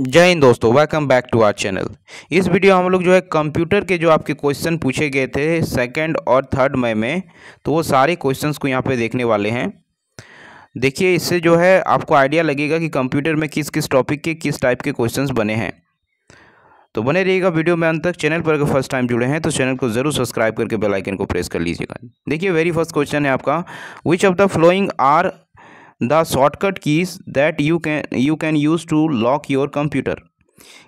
जय हिंद दोस्तों welcome back to our channel इस वीडियो हम लोग जो है कंप्यूटर के जो आपके क्वेश्चन पूछे गए थे सेकंड और थर्ड मई में तो वो सारे क्वेश्चंस को यहाँ पे देखने वाले हैं देखिए इससे जो है आपको आइडिया लगेगा कि कंप्यूटर में किस किस टॉपिक के किस टाइप के क्वेश्चंस बने हैं तो बने रहिएगा वीडियो में अंत तक चैनल पर अगर फर्स्ट टाइम जुड़े हैं तो चैनल को जरूर सब्सक्राइब करके बेलाइकन को प्रेस कर लीजिएगा देखिए वेरी फर्स्ट क्वेश्चन है आपका which of the following are the shortcut keys that you can you can use to lock your computer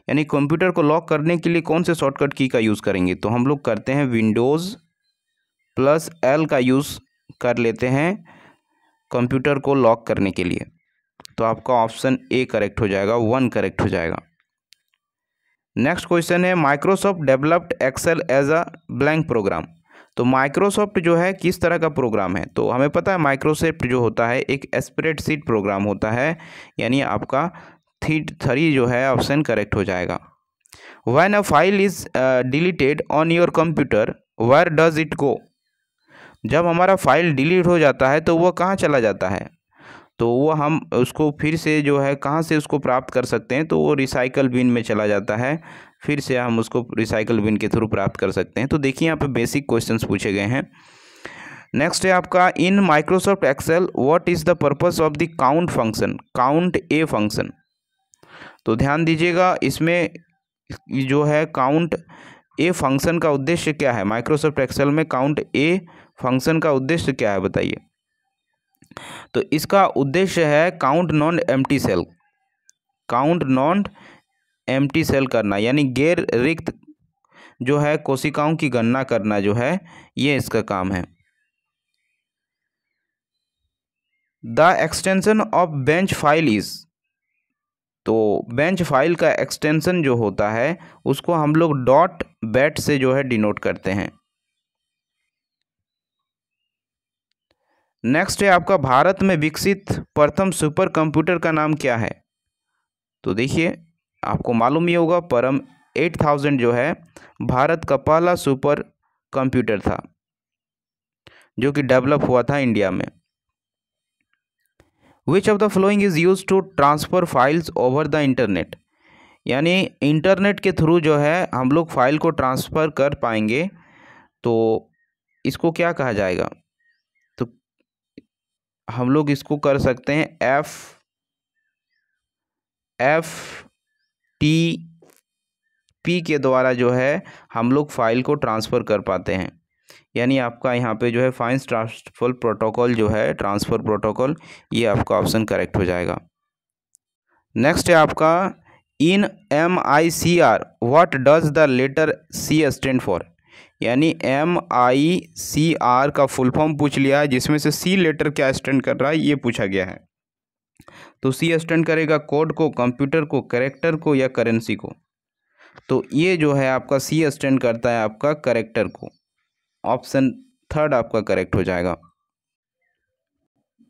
यानी कंप्यूटर को लॉक करने के लिए कौन से शॉर्टकट की का यूज़ करेंगे तो हम लोग करते हैं विंडोज़ प्लस एल का यूज़ कर लेते हैं कंप्यूटर को लॉक करने के लिए तो आपका ऑप्शन ए करेक्ट हो जाएगा वन करेक्ट हो जाएगा नेक्स्ट क्वेश्चन है Microsoft developed Excel as a blank program तो माइक्रोसॉफ्ट जो है किस तरह का प्रोग्राम है तो हमें पता है माइक्रोसॉफ्ट जो होता है एक स्प्रेडशीट प्रोग्राम होता है यानी आपका थी थ्री जो है ऑप्शन करेक्ट हो जाएगा when a file is deleted on your computer where does it go जब हमारा फाइल डिलीट हो जाता है तो वह कहाँ चला जाता है तो वो हम उसको फिर से जो है कहाँ से उसको प्राप्त कर सकते हैं तो वो रिसाइकल बिन में चला जाता है फिर से हम उसको रिसाइकल बिन के थ्रू प्राप्त कर सकते हैं तो देखिए यहाँ पे बेसिक क्वेश्चंस पूछे गए हैं नेक्स्ट है आपका in Microsoft Excel what is the purpose of the count function count A function तो ध्यान दीजिएगा इसमें जो है काउंट ए फंक्शन का उद्देश्य क्या है माइक्रोसॉफ्ट एक्सेल में काउंट ए फंक्शन का उद्देश्य क्या है बताइए तो इसका उद्देश्य है count non empty cell count non empty cell करना यानी गैर रिक्त जो है कोशिकाओं की गणना करना जो है ये इसका काम है the extension of batch file is तो बेंच फाइल का एक्सटेंशन जो होता है उसको हम लोग डॉट बैट से जो है डिनोट करते हैं नेक्स्ट है आपका भारत में विकसित प्रथम सुपर कंप्यूटर का नाम क्या है तो देखिए आपको मालूम ही होगा परम एट थाउजेंड जो है भारत का पहला सुपर कंप्यूटर था जो कि डेवलप हुआ था इंडिया में which of the following is use to transfer files over the internet यानी इंटरनेट के थ्रू जो है हम लोग फाइल को ट्रांसफ़र कर पाएंगे तो इसको क्या कहा जाएगा हम लोग इसको कर सकते हैं एफ एफ टी पी के द्वारा जो है हम लोग फाइल को ट्रांसफ़र कर पाते हैं यानी आपका यहाँ पे जो है फाइंस ट्रांसफर प्रोटोकॉल जो है ट्रांसफ़र प्रोटोकॉल ये आपका ऑप्शन करेक्ट हो जाएगा नेक्स्ट है आपका in M I C R what does the letter C stand for यानी एम आई सी आर का फुल फॉर्म पूछ लिया है जिसमें से सी लेटर क्या स्टैंड कर रहा है ये पूछा गया है तो सी स्टैंड करेगा कोड को कंप्यूटर को करेक्टर को या करेंसी को तो ये जो है आपका सी स्टैंड करता है आपका करेक्टर को ऑप्शन थर्ड आपका करेक्ट हो जाएगा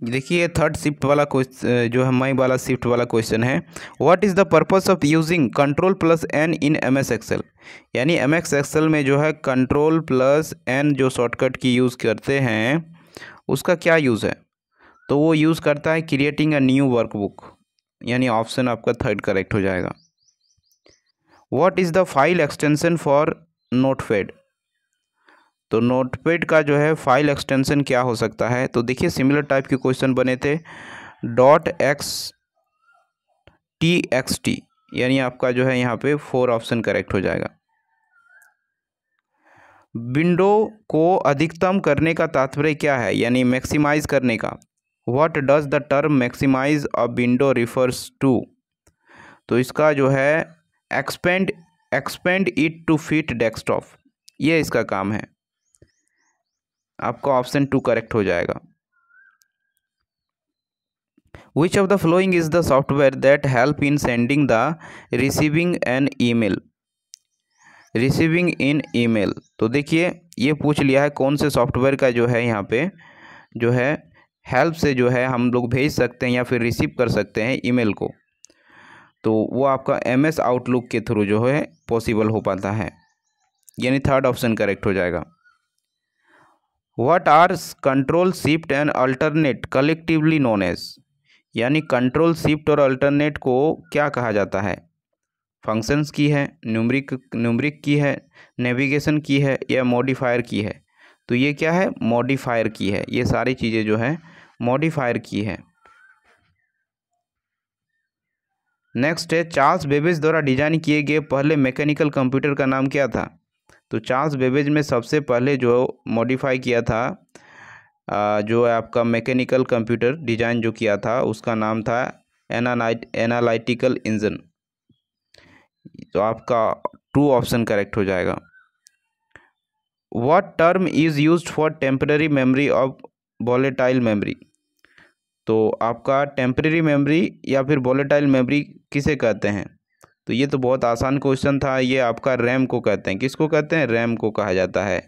देखिए ये थर्ड शिफ्ट वाला क्वेश्चन जो है मई वाला शिफ्ट वाला क्वेश्चन है what is the purpose of using control plus N in M S Excel यानी एम एक्स एक्सेल में जो है कंट्रोल प्लस एन जो शॉर्टकट की यूज़ करते हैं उसका क्या यूज़ है तो वो यूज़ करता है क्रिएटिंग अ न्यू वर्कबुक यानी ऑप्शन आपका थर्ड करेक्ट हो जाएगा what is the file extension for notepad तो नोटपेड का जो है फाइल एक्सटेंशन क्या हो सकता है तो देखिए सिमिलर टाइप के क्वेश्चन बने थे dot X T X T यानी आपका जो है यहाँ पे फोर ऑप्शन करेक्ट हो जाएगा विंडो को अधिकतम करने का तात्पर्य क्या है यानी मैक्सिमाइज करने का what does the term maximize a window refers to तो इसका जो है expand expand it to fit desktop ये इसका काम है आपका ऑप्शन टू करेक्ट हो जाएगा the following is the software that help in sending the receiving an email receiving in email तो देखिए ये पूछ लिया है कौन से सॉफ्टवेयर का जो है यहाँ पे जो है हेल्प से जो है हम लोग भेज सकते हैं या फिर रिसीव कर सकते हैं ईमेल को तो वो आपका एम एस आउटलुक के थ्रू जो है पॉसिबल हो पाता है यानी थर्ड ऑप्शन करेक्ट हो जाएगा what are control shift and alternate collectively known as यानी कंट्रोल शिफ्ट और अल्टरनेट को क्या कहा जाता है फंक्शंस की है न्यूमरिक न्यूमरिक की है नेविगेशन की है या मॉडिफायर की है तो ये क्या है मॉडिफायर की है ये सारी चीज़ें जो है मॉडिफायर की है नेक्स्ट है चार्ल्स बेबिस द्वारा डिजाइन किए गए पहले मैकेनिकल कंप्यूटर का नाम क्या था तो चार्ल्स बेबेज में सबसे पहले जो मॉडिफाई किया था जो है आपका मैकेनिकल कंप्यूटर डिजाइन जो किया था उसका नाम था एनालाइट एनालाइटिकल इंजन तो आपका टू ऑप्शन करेक्ट हो जाएगा what term is use for temporary memory of volatile memory तो आपका टेम्प्रेरी मेमोरी या फिर वॉलेटाइल मेमोरी किसे कहते हैं तो ये तो बहुत आसान क्वेश्चन था ये आपका रैम को कहते हैं किसको कहते हैं रैम को कहा जाता है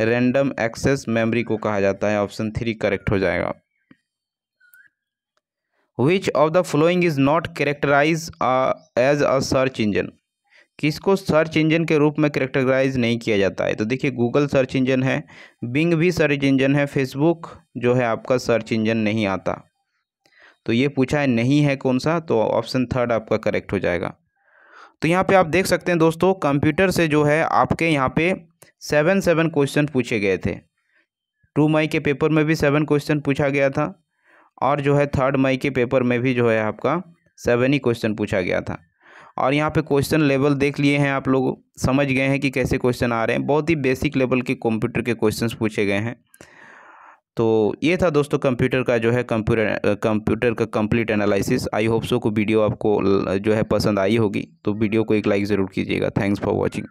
रैंडम एक्सेस मेमोरी को कहा जाता है ऑप्शन थ्री करेक्ट हो जाएगा which of the following is not characterize as a search engine किसको सर्च इंजन के रूप में करेक्टराइज नहीं किया जाता है तो देखिए गूगल सर्च इंजन है बिंग भी सर्च इंजन है फेसबुक जो है आपका सर्च इंजन नहीं आता तो ये पूछा है नहीं है कौन सा तो ऑप्शन थर्ड आपका करेक्ट हो जाएगा तो यहाँ पे आप देख सकते हैं दोस्तों कंप्यूटर से जो है आपके यहाँ पे सेवन सेवन क्वेश्चन पूछे गए थे टू मई के पेपर में भी सेवन क्वेश्चन पूछा गया था और जो है थर्ड मई के पेपर में भी जो है आपका सेवन ही क्वेश्चन पूछा गया था और यहाँ पे क्वेश्चन लेवल देख लिए हैं आप लोग समझ गए हैं कि कैसे क्वेश्चन आ रहे हैं बहुत ही बेसिक लेवल के कंप्यूटर के क्वेश्चंस पूछे गए हैं तो ये था दोस्तों कंप्यूटर का जो है कंप्यूटर कंप्यूटर का complete analysis I hope so को वीडियो आपको जो है पसंद आई होगी तो वीडियो को एक लाइक ज़रूर कीजिएगा थैंक्स फॉर वॉचिंग